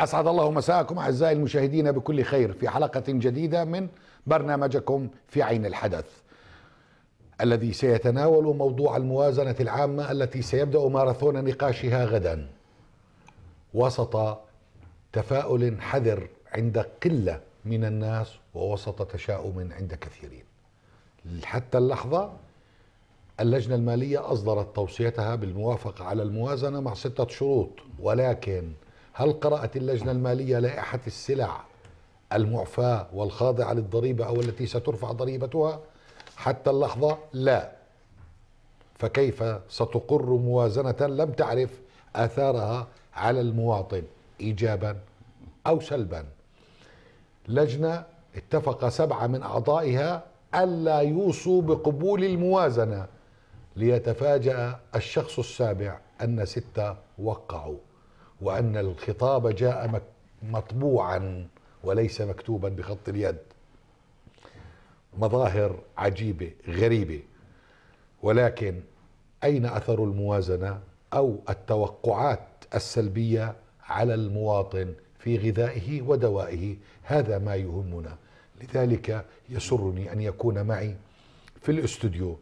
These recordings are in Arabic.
أسعد الله مساءكم أعزائي المشاهدين بكل خير في حلقة جديدة من برنامجكم في عين الحدث الذي سيتناول موضوع الموازنة العامة التي سيبدأ ماراثون نقاشها غدا وسط تفاؤل حذر عند قلة من الناس ووسط تشاؤم عند كثيرين حتى اللحظة اللجنة المالية أصدرت توصيتها بالموافقة على الموازنة مع ستة شروط ولكن هل قرأت اللجنة المالية لائحة السلع المعفاة والخاضعة للضريبة أو التي سترفع ضريبتها حتى اللحظة؟ لا فكيف ستقر موازنة لم تعرف آثارها على المواطن إيجابا أو سلبا لجنة اتفق سبعة من أعضائها ألا يوصوا بقبول الموازنة ليتفاجأ الشخص السابع أن ستة وقعوا وأن الخطاب جاء مطبوعا وليس مكتوبا بخط اليد مظاهر عجيبة غريبة ولكن أين أثر الموازنة أو التوقعات السلبية على المواطن في غذائه ودوائه هذا ما يهمنا لذلك يسرني أن يكون معي في الاستوديو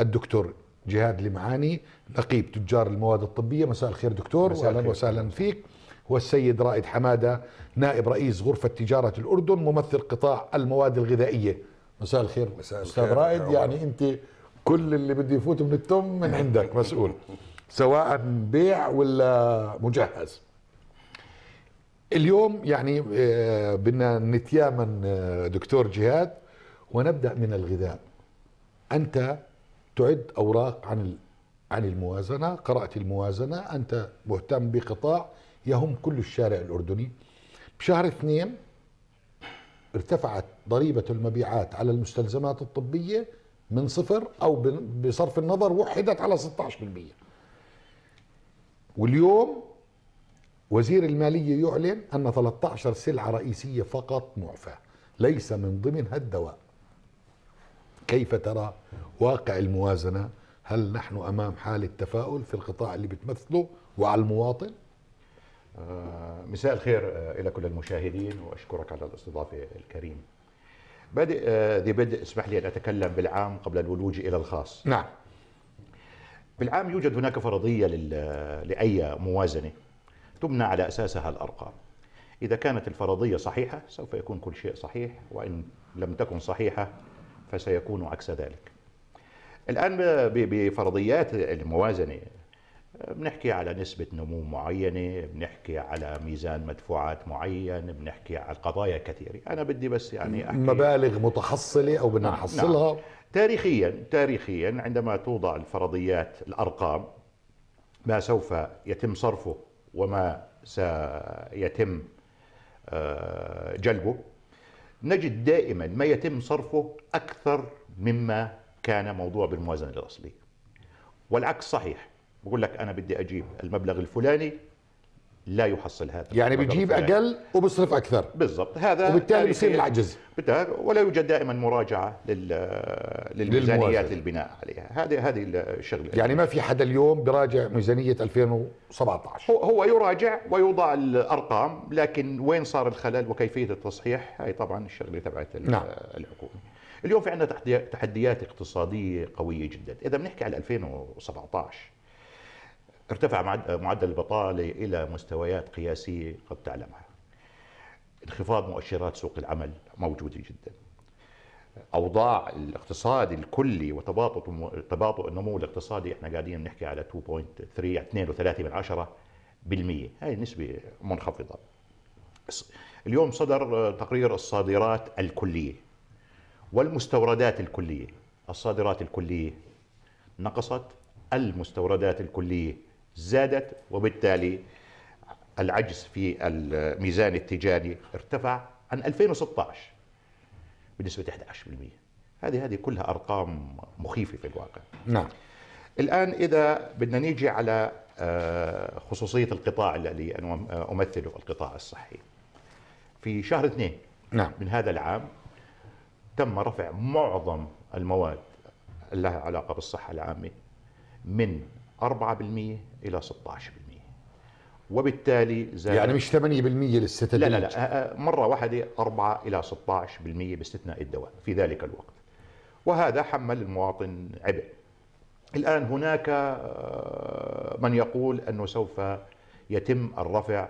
الدكتور جهاد لمعاني نقيب تجار المواد الطبية مساء الخير دكتور أهلا وسهلا فيك هو السيد رائد حمادة نائب رئيس غرفة تجارة الأردن ممثل قطاع المواد الغذائية مساء الخير مساء الخير أستاذ رائد يعني أنت كل اللي بده يفوت من التم من نعم. عندك مسؤول سواء بيع ولا مجهز اليوم يعني آه، بدنا نتيامن آه، دكتور جهاد ونبدأ من الغذاء أنت تعد اوراق عن عن الموازنه، قرات الموازنه، انت مهتم بقطاع يهم كل الشارع الاردني. بشهر اثنين ارتفعت ضريبه المبيعات على المستلزمات الطبيه من صفر او بصرف النظر وحدت على 16%. واليوم وزير الماليه يعلن ان 13 سلعه رئيسيه فقط معفاه، ليس من ضمنها الدواء. كيف ترى واقع الموازنة هل نحن أمام حالة تفاؤل في القطاع اللي بتمثله وعلى المواطن؟ آه، مساء الخير آه، إلى كل المشاهدين وأشكرك على الاستضافة الكريمة آه، بادئ ذي بدء اسمح لي أن أتكلم بالعام قبل الولوج إلى الخاص نعم بالعام يوجد هناك فرضية لأي موازنة تبنى على أساسها الأرقام إذا كانت الفرضية صحيحة سوف يكون كل شيء صحيح وإن لم تكن صحيحة فسيكون عكس ذلك الآن بفرضيات الموازنة بنحكي على نسبة نمو معينة بنحكي على ميزان مدفوعات معين بنحكي على قضايا كثيرة أنا بدي بس يعني أحكي مبالغ متحصلة أو بدنا نعم، نحصلها نعم. تاريخيا تاريخيا عندما توضع الفرضيات الأرقام ما سوف يتم صرفه وما سيتم آه، جلبه نجد دائما ما يتم صرفه أكثر مما كان موضوع بالموازنة الأصلية والعكس صحيح بقول لك أنا بدي أجيب المبلغ الفلاني لا يحصل هذا يعني بيجيب اقل وبيصرف اكثر بالضبط هذا وبالتالي يعني بيصير العجز ولا يوجد دائما مراجعه للميزانيات للبناء عليها هذه هذه الشغله يعني ما في حدا اليوم بيراجع ميزانيه 2017 هو, هو يراجع ويوضع الارقام لكن وين صار الخلل وكيفيه التصحيح هي طبعا الشغله تبعت نعم. الحكومه اليوم في عندنا تحديات اقتصاديه قويه جدا اذا بنحكي على 2017 ارتفع معدل البطالة إلى مستويات قياسية قد تعلمها انخفاض مؤشرات سوق العمل موجودة جدا أوضاع الاقتصاد الكلي وتباطؤ تباطؤ النمو الاقتصادي احنا قاعدين بنحكي على 2.3 من بالمية هاي نسبة منخفضة اليوم صدر تقرير الصادرات الكلية والمستوردات الكلية الصادرات الكلية نقصت المستوردات الكلية زادت وبالتالي العجز في الميزان التجاري ارتفع عن 2016 بنسبة 11% هذه هذه كلها أرقام مخيفة في الواقع نعم الآن إذا بدنا نيجي على آه، خصوصية القطاع الذي أنا آه، أمثله القطاع الصحي في شهر اثنين نعم. من هذا العام تم رفع معظم المواد لها علاقة بالصحة العامة من 4% إلى 16% وبالتالي زاد يعني مش 8% للستة لا لا لا آه، آه، مرة واحدة 4 إلى 16% باستثناء الدواء في ذلك الوقت وهذا حمل المواطن عبء الآن هناك آه، من يقول أنه سوف يتم الرفع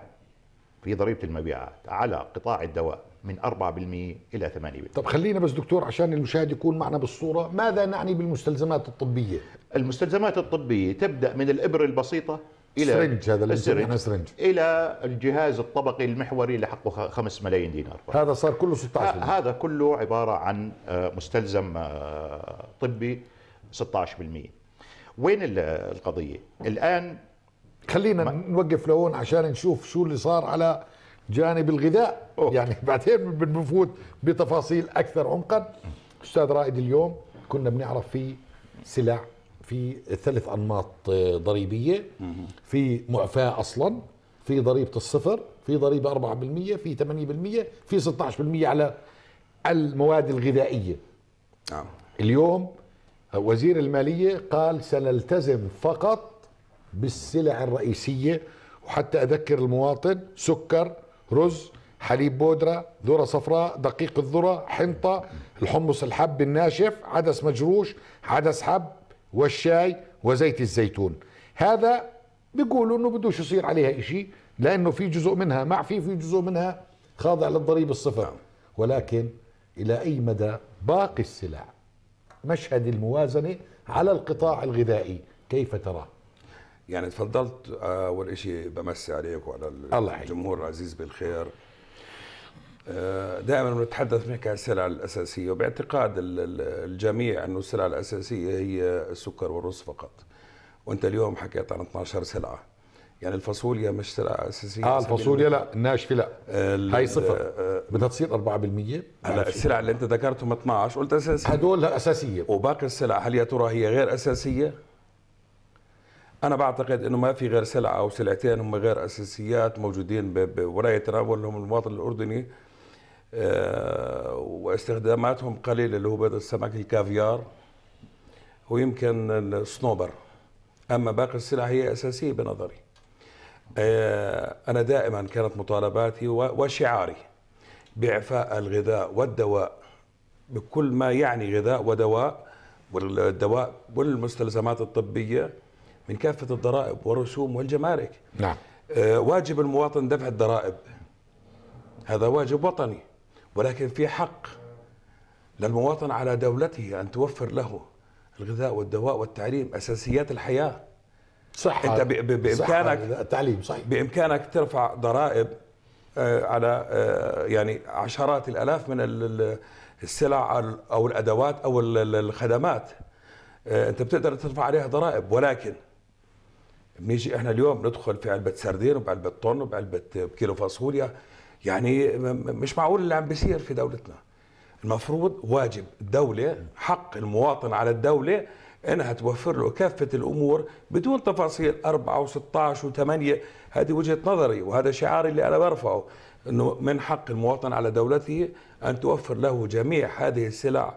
في ضريبة المبيعات على قطاع الدواء من 4% إلى 8% طب خلينا بس دكتور عشان المشاهد يكون معنا بالصورة ماذا نعني بالمستلزمات الطبية؟ المستلزمات الطبية تبدأ من الإبرة البسيطة إلى سرنج هذا السرنج يعني سرنج إلى الجهاز الطبقي المحوري اللي حقه 5 ملايين دينار هذا صار كله 16 هذا كله عبارة عن آه، مستلزم آه، طبي 16% وين القضية؟ الآن خلينا نوقف لهون عشان نشوف شو اللي صار على جانب الغذاء أوه. يعني بعدين بنفوت بتفاصيل اكثر عمقا استاذ رائد اليوم كنا بنعرف في سلع في ثلاث انماط آه، ضريبيه في معفاه اصلا في ضريبه الصفر في ضريبه 4% في 8% في 16% على المواد الغذائيه نعم اليوم وزير الماليه قال سنلتزم فقط بالسلع الرئيسيه وحتى اذكر المواطن سكر رز حليب بودره ذره صفراء دقيق الذره حنطه الحمص الحب الناشف عدس مجروش عدس حب والشاي وزيت الزيتون هذا بيقولوا انه بدوش يصير عليها شيء لانه في جزء منها معفي في جزء منها خاضع للضريب الصفر ولكن الى اي مدى باقي السلع مشهد الموازنه على القطاع الغذائي كيف تراه يعني تفضلت آه، اول شيء بمسي عليك وعلى الجمهور العزيز بالخير آه، دائما بنتحدث بنحكي عن السلع الاساسيه وباعتقاد الجميع انه السلع الاساسيه هي السكر والرز فقط وانت اليوم حكيت عن 12 سلعه يعني الفاصوليا مش سلعه اساسيه اه الفاصوليا لا الناشفه لا هاي صفر آه، بدها تصير 4% هلا السلع اللي انت ذكرتهم 12 قلت اساسيه هدول اساسيه وباقي السلع هل يا ترى هي غير اساسيه؟ انا بعتقد انه ما في غير سلعه او سلعتين هم غير اساسيات موجودين ولا يتناولهم المواطن الاردني آه، واستخداماتهم قليله اللي هو بيض السمك الكافيار ويمكن الصنوبر اما باقي السلع هي اساسيه بنظري آه، انا دائما كانت مطالباتي وشعاري باعفاء الغذاء والدواء بكل ما يعني غذاء ودواء والدواء والمستلزمات الطبيه من كافة الضرائب والرسوم والجمارك نعم آه، واجب المواطن دفع الضرائب هذا واجب وطني ولكن في حق للمواطن على دولته أن توفر له الغذاء والدواء والتعليم أساسيات الحياة صح أنت بإمكانك صح التعليم صحيح بإمكانك ترفع ضرائب آه، على آه، يعني عشرات الآلاف من السلع أو الأدوات أو الخدمات أنت بتقدر ترفع عليها ضرائب ولكن بنيجي احنا اليوم ندخل في علبه سردين وبعلبه طن وبعلبه كيلو فاصوليا يعني مش معقول اللي عم بيصير في دولتنا المفروض واجب الدوله حق المواطن على الدوله انها توفر له كافه الامور بدون تفاصيل أربعة و16 و8 هذه وجهه نظري وهذا شعاري اللي انا برفعه انه من حق المواطن على دولته ان توفر له جميع هذه السلع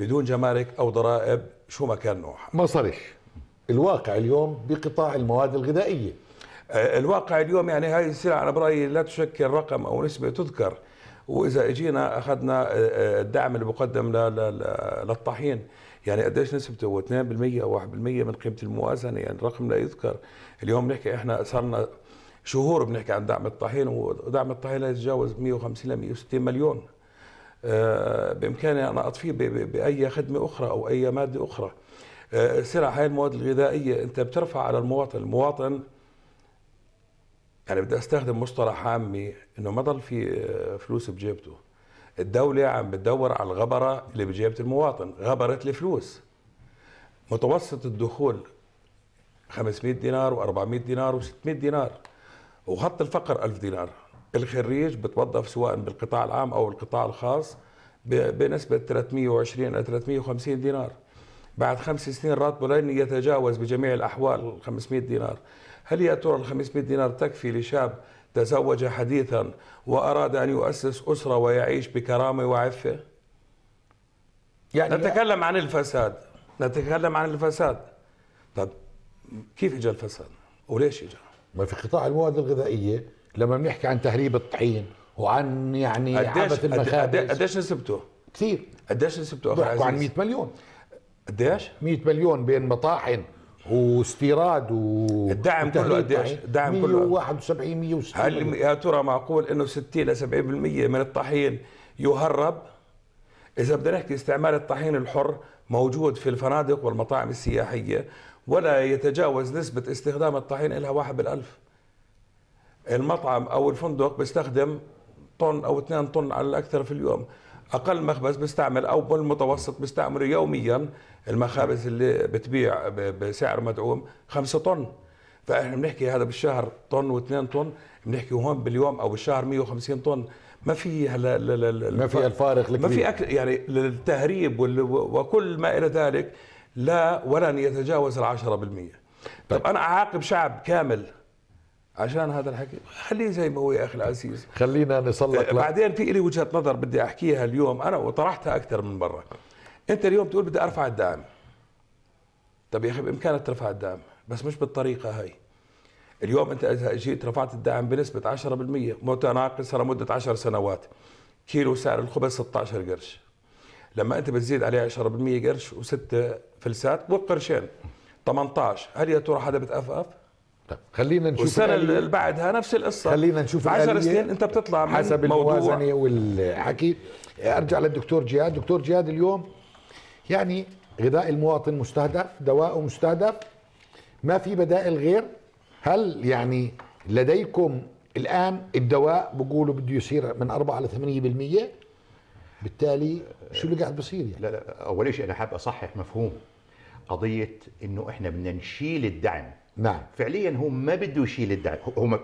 بدون جمارك او ضرائب شو ما كان نوعها مصاريف الواقع اليوم بقطاع المواد الغذائيه آه، الواقع اليوم يعني هاي السلع انا برايي لا تشكل رقم او نسبه تذكر واذا اجينا اخذنا آه، آه، الدعم اللي بقدم للطحين يعني قديش نسبته هو 2% او 1% من قيمه الموازنه يعني رقم لا يذكر اليوم بنحكي احنا لنا شهور بنحكي عن دعم الطحين ودعم الطحين لا يتجاوز 150 ل 160 مليون بامكاني انا اطفيه باي خدمه اخرى او اي ماده اخرى آه، سلع هاي المواد الغذائيه انت بترفع على المواطن، المواطن يعني بدي استخدم مصطلح عامي انه ما ضل في آه، فلوس بجيبته. الدولة عم بتدور على الغبرة اللي بجيبة المواطن، غبره الفلوس. متوسط الدخول 500 دينار و400 دينار و600 دينار وخط الفقر 1000 دينار. الخريج بتوظف سواء بالقطاع العام او القطاع الخاص بنسبة 320 إلى 350 دينار. بعد خمس سنين راتبه لن يتجاوز بجميع الأحوال 500 دينار هل يا ترى ال 500 دينار تكفي لشاب تزوج حديثا وأراد أن يؤسس أسرة ويعيش بكرامة وعفة يعني نتكلم عن الفساد نتكلم عن الفساد طب كيف اجى الفساد وليش اجى ما في قطاع المواد الغذائيه لما بنحكي عن تهريب الطحين وعن يعني عبث المخابز قديش نسبته كثير قديش نسبته اخي عزيز عن 100 مليون قديش؟ 100 مليون بين مطاحن واستيراد و الدعم كله قديش؟ الدعم كله 171 160 هل يا ترى معقول انه 60 ل 70% من الطحين يهرب؟ اذا بدنا نحكي استعمال الطحين الحر موجود في الفنادق والمطاعم السياحيه ولا يتجاوز نسبه استخدام الطحين لها واحد بالالف. المطعم او الفندق بيستخدم طن او 2 طن على الاكثر في اليوم. اقل مخبز بيستعمل او بالمتوسط بيستعملوا يوميا المخابز اللي بتبيع بسعر مدعوم 5 طن فاحنا بنحكي هذا بالشهر طن و2 طن بنحكي هون باليوم او بالشهر 150 طن ما في هلا ما في الفارق الكبير ما في أكل يعني للتهريب وكل ما الى ذلك لا ولن يتجاوز ال 10% طيب. انا اعاقب شعب كامل عشان هذا الحكي خليه زي ما هو يا اخي العزيز خلينا نسلق بعدين في لي وجهه نظر بدي احكيها اليوم انا وطرحتها اكثر من مره انت اليوم تقول بدي ارفع الدعم طب يا اخي بامكانك ترفع الدعم بس مش بالطريقه هاي اليوم انت اذا جيت رفعت الدعم بنسبه 10% متناقصه لمده 10 سنوات كيلو سعر الخبز 16 قرش لما انت بتزيد عليه 10% قرش وست فلسات وقرشين قرشين 18 هل يا ترى حدا بتأفأف؟ طيب خلينا نشوف السنة اللي بعدها نفس القصه خلينا نشوف 10 سنين انت بتطلع من حسب الموازنه والحكي ارجع للدكتور جهاد دكتور جهاد اليوم يعني غذاء المواطن مستهدف دوائه مستهدف ما في بدائل غير هل يعني لديكم الان الدواء بقولوا بده يصير من 4 ل 8% بالتالي شو اللي قاعد بصير يعني لا لا اول شيء انا حاب اصحح مفهوم قضيه انه احنا بدنا نشيل الدعم نعم فعليا هو ما بده يشيل الدعم هو ما...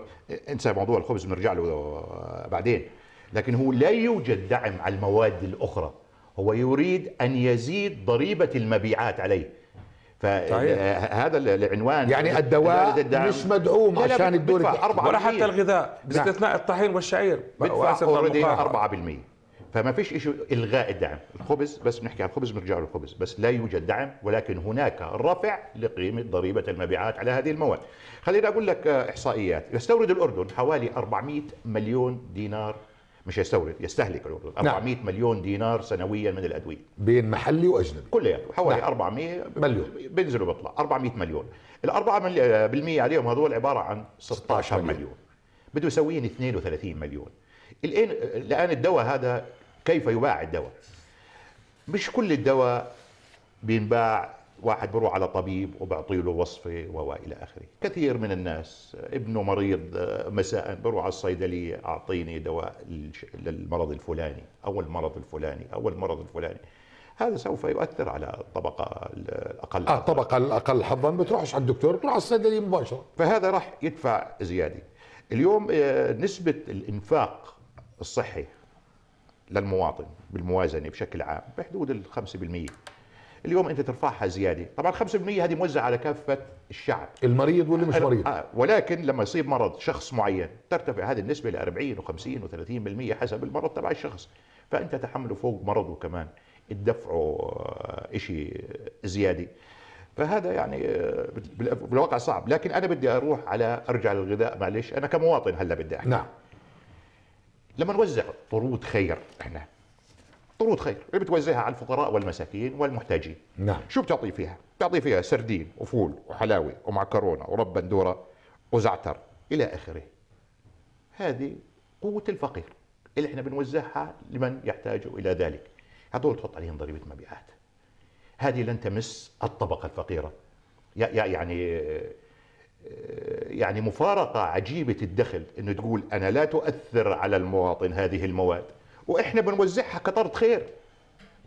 انسى موضوع الخبز بنرجع له آه، بعدين لكن هو لا يوجد دعم على المواد الاخرى هو يريد ان يزيد ضريبه المبيعات عليه فهذا آه، العنوان يعني الدواء مش مدعوم لا لا عشان الدول ولا حتى الغذاء باستثناء الطحين والشعير بدفع 4% فما فيش شيء الغاء الدعم الخبز بس بنحكي عن الخبز بنرجع للخبز بس لا يوجد دعم ولكن هناك رفع لقيمه ضريبه المبيعات على هذه المواد خليني اقول لك آه، احصائيات يستورد الاردن حوالي 400 مليون دينار مش يستورد يستهلك الاردن 400 نعم. مليون دينار سنويا من الادويه بين محلي واجنبي كلياته حوالي نعم. 400 مليون بينزل وبيطلع 400 مليون ال 4% آه، عليهم هذول عباره عن 16 مليون, مليون. بده يسويهم 32 مليون الان الان الدواء هذا كيف يباع الدواء مش كل الدواء بينباع واحد بروح على طبيب وبعطي له وصفة وإلى آخره كثير من الناس ابنه مريض آه، مساء بروح على الصيدلية أعطيني دواء للمرض الفلاني أو المرض الفلاني أو المرض الفلاني هذا سوف يؤثر على الطبقة الأقل آه الطبقة الأقل حظا بتروحش على الدكتور بتروح على الصيدلية مباشرة فهذا راح يدفع زيادة اليوم آه، نسبة الإنفاق الصحي للمواطن بالموازنه بشكل عام بحدود ال 5% اليوم انت ترفعها زياده طبعا 5% هذه موزعه على كافه الشعب المريض واللي مش مريض آه ولكن لما يصيب مرض شخص معين ترتفع هذه النسبه ل 40 و50 و30% حسب المرض تبع الشخص فانت تحمله فوق مرضه كمان تدفعه آه، شيء زياده فهذا يعني آه، بالواقع صعب لكن انا بدي اروح على ارجع للغذاء معلش انا كمواطن هلا بدي احكي نعم لما نوزع طرود خير احنا طرود خير اللي بتوزعها على الفقراء والمساكين والمحتاجين نعم شو بتعطي فيها؟ بتعطي فيها سردين وفول وحلاوه ومعكرونه ورب بندوره وزعتر الى اخره هذه قوه الفقير اللي احنا بنوزعها لمن يحتاج الى ذلك هذول تحط عليهم ضريبه مبيعات هذه لن تمس الطبقه الفقيره يعني يعني مفارقة عجيبة الدخل انه تقول انا لا تؤثر على المواطن هذه المواد واحنا بنوزعها كطرد خير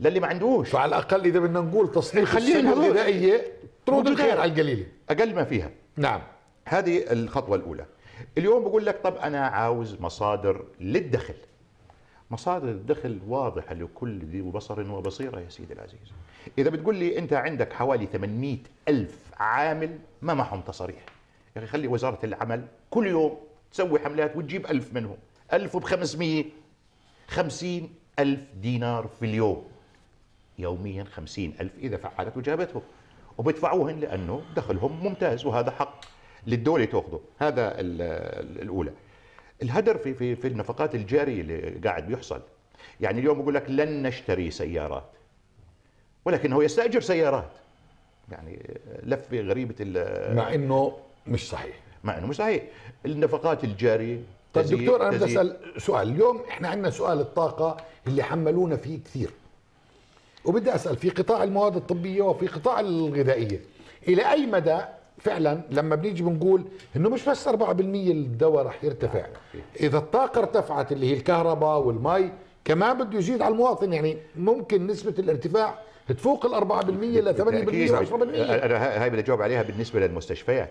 للي ما عندوش فعلى الاقل اذا بدنا نقول تصنيف خلينا الغذائية طرد الخير على القليلة اقل ما فيها نعم هذه الخطوة الاولى اليوم بقول لك طب انا عاوز مصادر للدخل مصادر الدخل واضحة لكل ذي بصر وبصيرة يا سيدي العزيز إذا بتقول لي أنت عندك حوالي 800 ألف عامل ما معهم تصريح يا اخي خلي وزاره العمل كل يوم تسوي حملات وتجيب ألف منهم ألف ب 500 50 ألف دينار في اليوم يوميا 50 ألف إذا فعلت وجابتهم وبدفعوهن لأنه دخلهم ممتاز وهذا حق للدولة تأخذه هذا الأولى الهدر في, في, في النفقات الجارية اللي قاعد بيحصل يعني اليوم بقول لك لن نشتري سيارات ولكنه يستأجر سيارات يعني لفة غريبة مع أنه مش صحيح مع انه مش صحيح النفقات الجاريه طيب دكتور انا بدي اسال سؤال اليوم احنا عندنا سؤال الطاقه اللي حملونا فيه كثير وبدي اسال في قطاع المواد الطبيه وفي قطاع الغذائيه الى اي مدى فعلا لما بنيجي بنقول انه مش بس 4% الدواء رح يرتفع آه، اذا الطاقه ارتفعت اللي هي الكهرباء والمي كمان بده يزيد على المواطن يعني ممكن نسبه الارتفاع تفوق ال 4% ل 8% و 10% انا هاي بدي اجاوب عليها بالنسبه للمستشفيات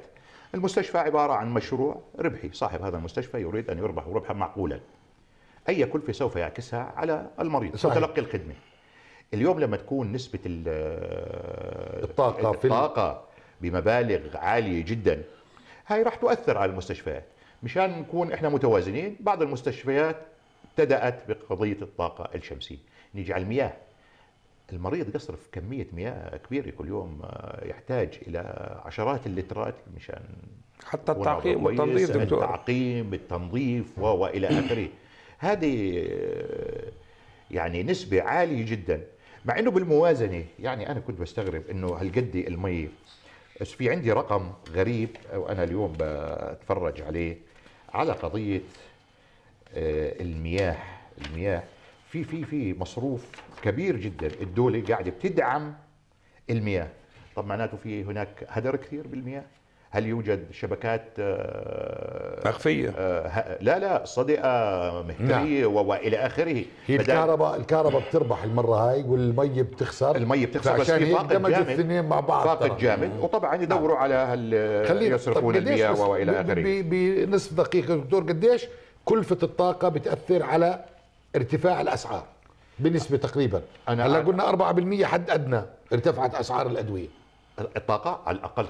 المستشفى عبارة عن مشروع ربحي صاحب هذا المستشفى يريد أن يربح ربحا معقولا أي كلفة سوف يعكسها على المريض صحيح. متلقي الخدمة اليوم لما تكون نسبة الطاقة, الطاقة بمبالغ عالية جدا هاي راح تؤثر على المستشفيات مشان نكون احنا متوازنين بعض المستشفيات ابتدأت بقضية الطاقة الشمسية نيجي على المياه المريض يصرف كمية مياه كبيرة كل يوم آه، يحتاج إلى عشرات اللترات مشان حتى التعقيم والتنظيف دكتور التعقيم التنظيف وإلى آخره هذه آه، يعني نسبة عالية جدا مع أنه بالموازنة يعني أنا كنت بستغرب أنه هالقد المي بس في عندي رقم غريب وأنا اليوم بتفرج عليه على قضية آه، المياه المياه في في في مصروف كبير جدا الدوله قاعده بتدعم المياه طب معناته في هناك هدر كثير بالمياه هل يوجد شبكات آه، مخفية؟ آه، لا لا صدقة مهترية نعم. وإلى آخره هي الكهرباء الكهرباء بتربح المرة هاي والمي بتخسر المي بتخسر بس في فاقد جامد الاثنين مع بعض فاقد جامد وطبعا نعم. يدوروا نعم. على هال يصرفون المياه وإلى آخره بنصف دقيقة دكتور قديش كلفة الطاقة بتأثر على ارتفاع الاسعار بنسبه تقريبا أنا هلا قلنا 4% حد ادنى ارتفعت اسعار الادويه الطاقة على الأقل 5%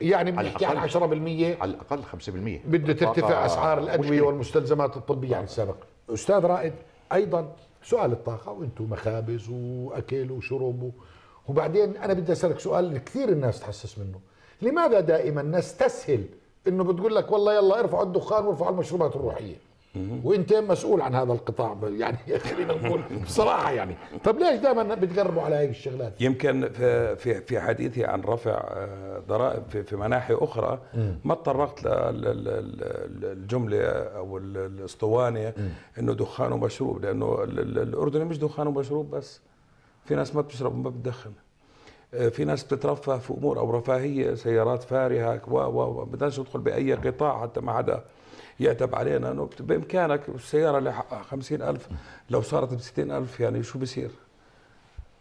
يعني بنحكي عن 10% على الأقل 5% بده ترتفع أسعار الأدوية والمستلزمات الطبية عن يعني السابق أستاذ رائد أيضا سؤال الطاقة وأنتم مخابز وأكل وشرب وبعدين أنا بدي أسألك سؤال كثير الناس تحسس منه لماذا دائما نستسهل أنه بتقول لك والله يلا ارفعوا الدخان وارفعوا المشروبات الروحية وانت مسؤول عن هذا القطاع يعني خلينا نقول بصراحه يعني طب ليش دائما بتقربوا على هيك الشغلات يمكن في في حديثي عن رفع آه، ضرائب في مناحي اخرى ما تطرقت للجمله او الاسطوانه انه دخان ومشروب لانه الاردني مش دخان ومشروب بس في ناس ما بتشرب وما بتدخن آه، في ناس بتترفه في امور او رفاهيه سيارات فارهه و و بدناش ندخل باي قطاع حتى ما عدا يأدب علينا أنه بإمكانك السيارة اللي خمسين ألف لو صارت بستين ألف يعني شو بصير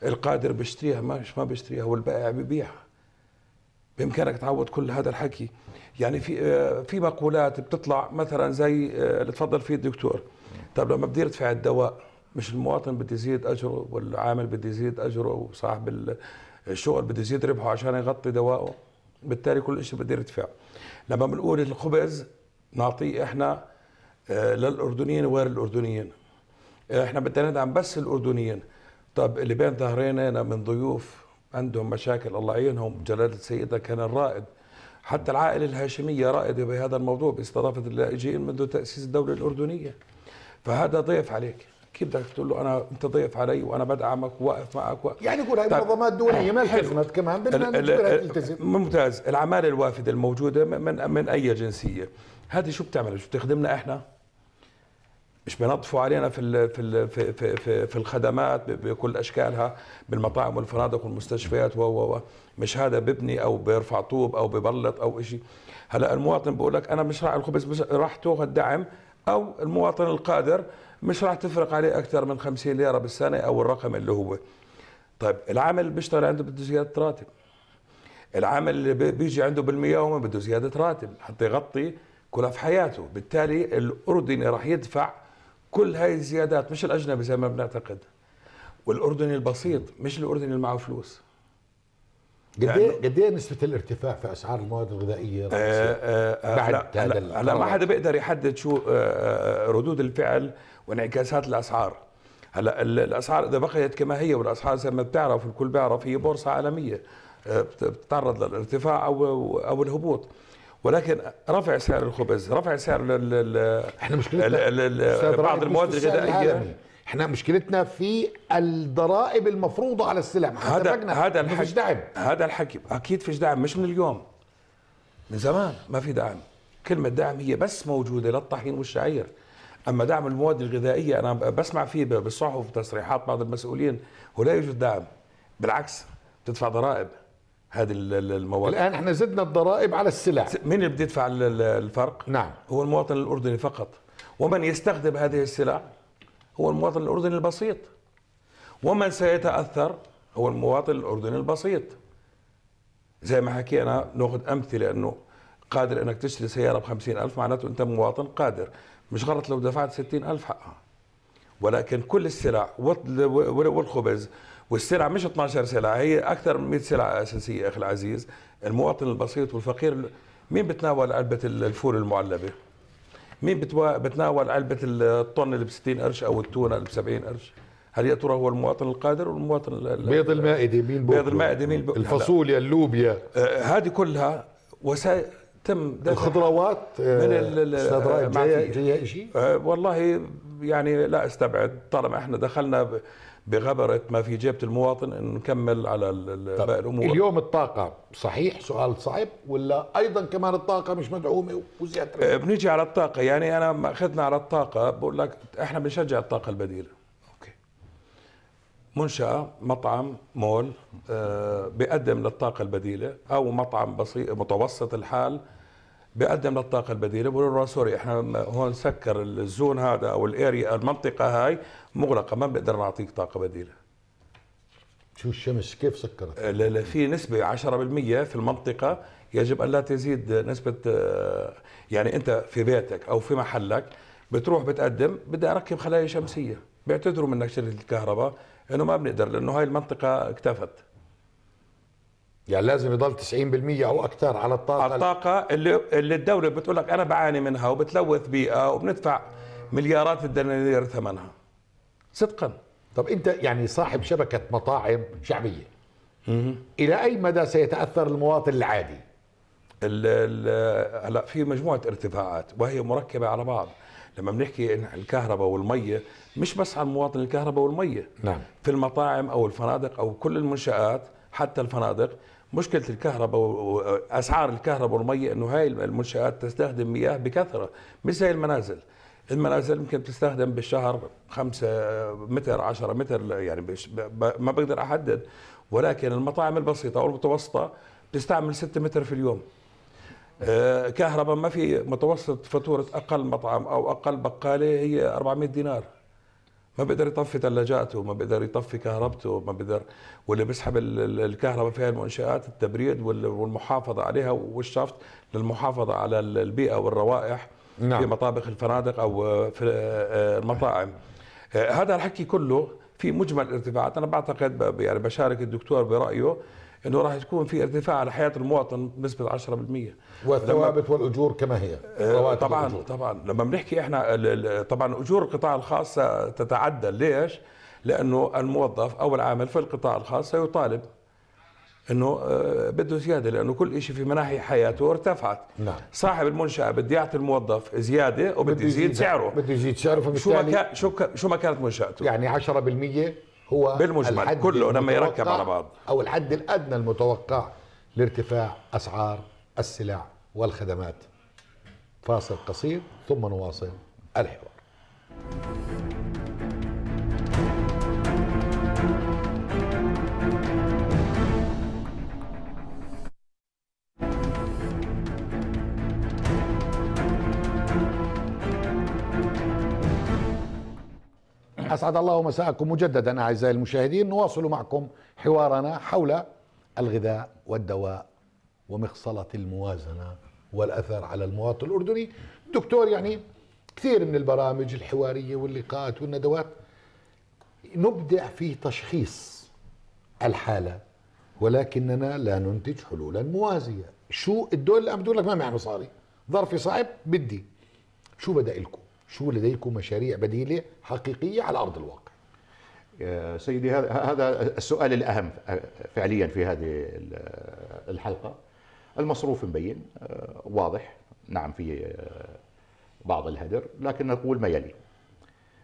القادر بيشتريها مش ما بيشتريها والبائع ببيعها بامكانك تعوض كل هذا الحكي يعني في آه، في مقولات بتطلع مثلا زي آه، اللي تفضل فيه الدكتور طب لما بدي ارتفع الدواء مش المواطن بده يزيد اجره والعامل بده يزيد اجره وصاحب الشغل بده يزيد ربحه عشان يغطي دوائه بالتالي كل شيء بده يرتفع لما بنقول الخبز نعطيه احنا آه، للاردنيين وغير الاردنيين آه، احنا بدنا ندعم بس الاردنيين طب اللي بين ظهرينا هنا من ضيوف عندهم مشاكل الله يعينهم جلاله سيدنا كان الرائد حتى العائله الهاشميه رائده بهذا الموضوع باستضافه اللاجئين منذ تاسيس الدوله الاردنيه فهذا ضيف عليك كيف بدك تقول له انا انت ضيف علي وانا بدعمك وواقف معك و... يعني يقول هاي طيب. منظمات دوليه ما التزمت كمان بدنا ممتاز العماله الوافده الموجوده من من اي جنسيه هذه شو بتعمل شو بتخدمنا احنا مش بينظفوا علينا في في في في في, في الخدمات بكل اشكالها بالمطاعم والفنادق والمستشفيات و و مش هذا ببني او بيرفع طوب او ببلط او شيء هلا المواطن بيقول لك انا مش راعي الخبز راح تاخذ دعم او المواطن القادر مش راح تفرق عليه اكثر من 50 ليره بالسنه او الرقم اللي هو طيب العامل بيشتغل عنده بده زياده راتب العامل اللي بيجي عنده بالمياه وما بده زياده راتب حتى يغطي كلها في حياته بالتالي الأردني راح يدفع كل هاي الزيادات مش الأجنبي زي ما بنعتقد والأردني البسيط مش الأردني اللي معه فلوس قد إيه-, ايه نسبه الارتفاع في اسعار المواد الغذائيه آآ آآ آه، آه، بعد لا هذا لا, لا ما حدا بيقدر يحدد شو آه، ردود الفعل وانعكاسات الاسعار هلا الاسعار اذا بقيت كما هي والاسعار زي ما بتعرف الكل بيعرف هي بورصه عالميه بتتعرض للارتفاع او او الهبوط ولكن رفع سعر الخبز رفع سعر لل... احنا مشكلتنا بعض المواد الغذائيه احنا مشكلتنا في الضرائب المفروضه على السلع هذا هذا الحكي فيش دعم هذا الحكي اكيد فيش دعم مش من اليوم من زمان ما في دعم كلمه دعم هي بس موجوده للطحين والشعير اما دعم المواد الغذائيه انا بسمع فيه بالصحف وتصريحات بعض المسؤولين ولا يوجد دعم بالعكس بتدفع ضرائب هذه المواد الان احنا زدنا الضرائب على السلع من اللي بيدفع الفرق نعم هو المواطن الاردني فقط ومن يستخدم هذه السلع هو المواطن الاردني البسيط ومن سيتاثر هو المواطن الاردني البسيط زي ما حكينا ناخذ امثله انه قادر انك تشتري سياره ب 50000 معناته انت مواطن قادر مش غلط لو دفعت 60000 حقها ولكن كل السلع والخبز والسلع مش 12 سلعه هي اكثر من 100 سلعه اساسيه اخي العزيز المواطن البسيط والفقير مين بتناول علبه الفول المعلبه؟ مين بتناول علبه الطن اللي ب 60 قرش او التونه اللي ب 70 قرش؟ هل يا ترى هو المواطن القادر والمواطن بيض المائده مين بيض المائده مين الفاصوليا اللوبيا آه، هذه كلها وسائل تم الخضروات آه، استاذ رائد آه، جايه جايه شيء؟ والله يعني لا استبعد طالما احنا دخلنا بغبره ما في جيبه المواطن ان نكمل على باقي الامور اليوم الطاقه صحيح سؤال صعب ولا ايضا كمان الطاقه مش مدعومه وزياده إيه، بنيجي على الطاقه يعني انا اخذنا على الطاقه بقول لك احنا بنشجع الطاقه البديله اوكي منشاه مطعم مول آه بيقدم للطاقه البديله او مطعم بسيط متوسط الحال بقدم للطاقه البديله بقول له سوري احنا هون سكر الزون هذا او الاريا المنطقه هاي مغلقه ما بنقدر نعطيك طاقه بديله شو الشمس كيف سكرت؟ آه، لا لا في نسبه 10% في المنطقه يجب ان لا تزيد نسبه آه، يعني انت في بيتك او في محلك بتروح بتقدم بدي اركب خلايا شمسيه بيعتذروا منك شركه الكهرباء انه ما بنقدر لانه هاي المنطقه اكتفت يعني لازم يضل 90% او اكثر على الطاقه على الطاقه اللي اللي الدوله بتقول لك انا بعاني منها وبتلوث بيئه وبندفع مليارات الدنانير ثمنها صدقا طب انت يعني صاحب شبكه مطاعم شعبيه مم. الى اي مدى سيتاثر المواطن العادي هلا في مجموعه ارتفاعات وهي مركبه على بعض لما بنحكي عن الكهرباء والميه مش بس على المواطن الكهرباء والميه نعم. في المطاعم او الفنادق او كل المنشات حتى الفنادق مشكله الكهرباء واسعار الكهرباء والميه انه هاي المنشات تستخدم مياه بكثره مش زي المنازل المنازل ممكن تستخدم بالشهر 5 متر 10 متر يعني ما بقدر احدد ولكن المطاعم البسيطه او المتوسطه بتستعمل 6 متر في اليوم آه، كهرباء ما في متوسط فاتورة أقل مطعم أو أقل بقالة هي 400 دينار ما بيقدر يطفي ثلاجاته ما بيقدر يطفي كهربته ما بيقدر واللي بيسحب الكهرباء في المنشآت التبريد والمحافظة عليها والشفط للمحافظة على البيئة والروائح نعم. في مطابخ الفنادق أو في آه، المطاعم آه، هذا الحكي كله في مجمل الارتفاعات أنا بعتقد يعني بشارك الدكتور برأيه انه راح تكون في ارتفاع على حياه المواطن بنسبه 10% والثوابت والاجور كما هي طبعا والأجور. طبعا لما بنحكي احنا طبعا اجور القطاع الخاص تتعدل ليش؟ لانه الموظف او العامل في القطاع الخاص سيطالب انه آه، بده زياده لانه كل شيء في مناحي حياته ارتفعت نعم. صاحب المنشاه بده يعطي الموظف زياده وبده يزيد سعره بده يزيد سعره فبالتالي شو ما كان شو ما كانت منشاته يعني 10% هو بالمجمل كله لما يركب على بعض او الحد الادنى المتوقع لارتفاع اسعار السلع والخدمات فاصل قصير ثم نواصل الحوار أسعد الله مساءكم مجددا أعزائي المشاهدين نواصل معكم حوارنا حول الغذاء والدواء ومخصلة الموازنة والأثر على المواطن الأردني دكتور يعني كثير من البرامج الحوارية واللقاءات والندوات نبدع في تشخيص الحالة ولكننا لا ننتج حلولا موازية شو الدول الأم لك ما معي مصاري ظرفي صعب بدي شو بدأ لكم شو لديكم مشاريع بديله حقيقيه على ارض الواقع؟ سيدي هذا السؤال الاهم فعليا في هذه الحلقه المصروف مبين آه، واضح نعم في آه، بعض الهدر لكن نقول ما يلي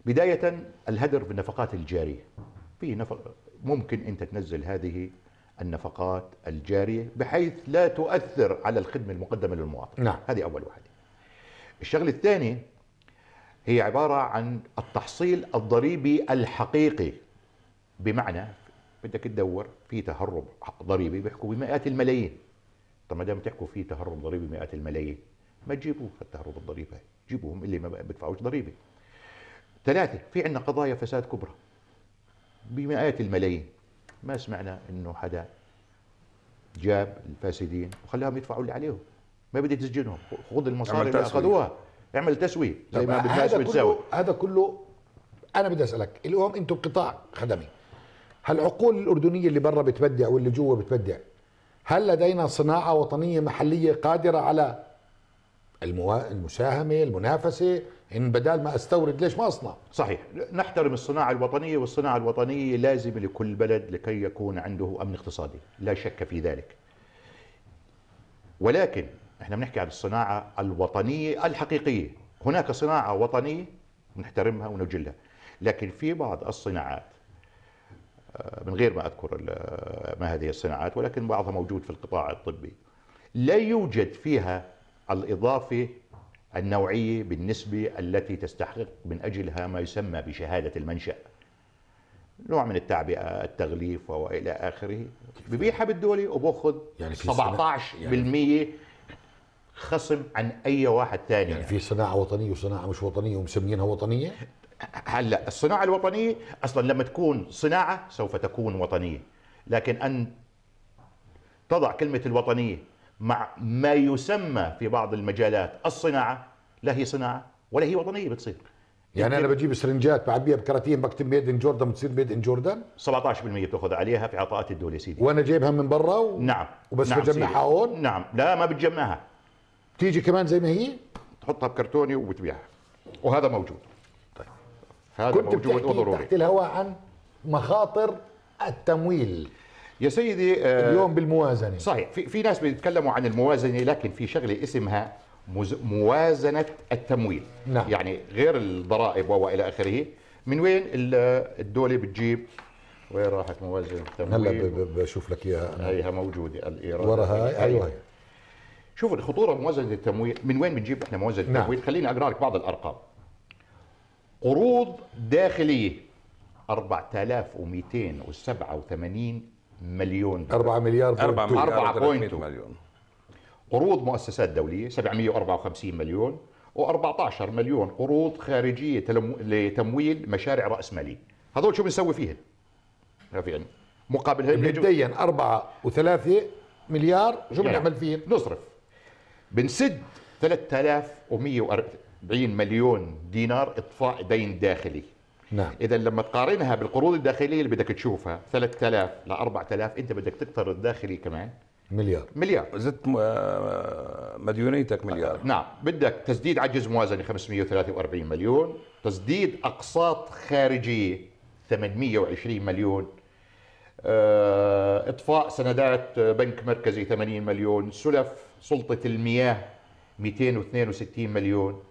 بدايه الهدر في النفقات الجاريه في نفق ممكن انت تنزل هذه النفقات الجاريه بحيث لا تؤثر على الخدمه المقدمه للمواطن نعم. هذه اول واحده الشغله الثانيه هي عبارة عن التحصيل الضريبي الحقيقي بمعنى بدك تدور في تهرب ضريبي بيحكوا بمئات الملايين طب ما دام تحكوا في تهرب ضريبي مئات الملايين ما تجيبوه التهرب الضريبي جيبوهم اللي ما بدفعوش ضريبه ثلاثة في عندنا قضايا فساد كبرى بمئات الملايين ما سمعنا انه حدا جاب الفاسدين وخلاهم يدفعوا اللي عليهم ما بدي تسجنهم خذ المصاري اللي اخذوها اعمل تسويه زي ما بدناش بتساوي هذا كله انا بدي اسالك اليوم انتم قطاع خدمي هالعقول الاردنيه اللي برا بتبدع واللي جوا بتبدع هل لدينا صناعه وطنيه محليه قادره على المو... المساهمه المنافسه ان بدال ما استورد ليش ما اصنع صحيح نحترم الصناعه الوطنيه والصناعه الوطنيه لازم لكل بلد لكي يكون عنده امن اقتصادي لا شك في ذلك ولكن احنا بنحكي عن الصناعه الوطنيه الحقيقيه هناك صناعه وطنيه نحترمها ونجلها لكن في بعض الصناعات آه، من غير ما اذكر آه، ما هذه الصناعات ولكن بعضها موجود في القطاع الطبي لا يوجد فيها الاضافه النوعيه بالنسبه التي تستحق من اجلها ما يسمى بشهاده المنشا نوع من التعبئه التغليف والى اخره ببيعها بالدولي وباخذ يعني 17% يعني خصم عن اي واحد ثاني يعني في صناعه وطنيه وصناعه مش وطنيه ومسمينها وطنيه هلا الصناعه الوطنيه اصلا لما تكون صناعه سوف تكون وطنيه لكن ان تضع كلمه الوطنيه مع ما يسمى في بعض المجالات الصناعه لا هي صناعه ولا هي وطنيه بتصير يعني انا بجيب سرنجات بعبيها بكراتين بكتب ميد ان جوردن بتصير ميد ان جوردن 17% بتاخذ عليها في عطاءات الدوله سيدي وانا جايبها من برا و... نعم وبس نعم بجمعها هون نعم لا ما بتجمعها تيجي كمان زي ما هي تحطها بكرتوني وبتبيعها وهذا موجود طيب هذا كنت موجود وضروري تحت الهواء عن مخاطر التمويل يا سيدي آه، اليوم بالموازنه صحيح في في ناس بيتكلموا عن الموازنه لكن في شغله اسمها موازنه التمويل نعم. يعني غير الضرائب والى اخره من وين الدوله بتجيب وين راحت موازنه التمويل هلا بشوف لك اياها هيها موجوده الايراد وراها ايوه شوف الخطوره موازنه التمويل من وين بنجيب احنا موازنه نعم. خليني اقرا لك بعض الارقام قروض داخليه 4287 مليون دولار. 4 مليار 4 مليار مليون قروض مؤسسات دوليه 754 مليون و14 مليون قروض خارجيه لتمويل مشاريع راس ماليه هذول شو بنسوي في رافعين يعني؟ مقابل هيك مبدئيا 4 و3 مليار شو نعم. بنعمل فيهم نصرف بنسد 3140 مليون دينار اطفاء دين داخلي نعم اذا لما تقارنها بالقروض الداخليه اللي بدك تشوفها 3000 ل 4000 انت بدك تقترض الداخلي كمان مليار مليار زدت آه، مديونيتك مليار نعم بدك تسديد عجز موازنه 543 مليون تسديد اقساط خارجيه 820 مليون آه، اطفاء سندات بنك مركزي 80 مليون سلف سلطة المياه 262 مليون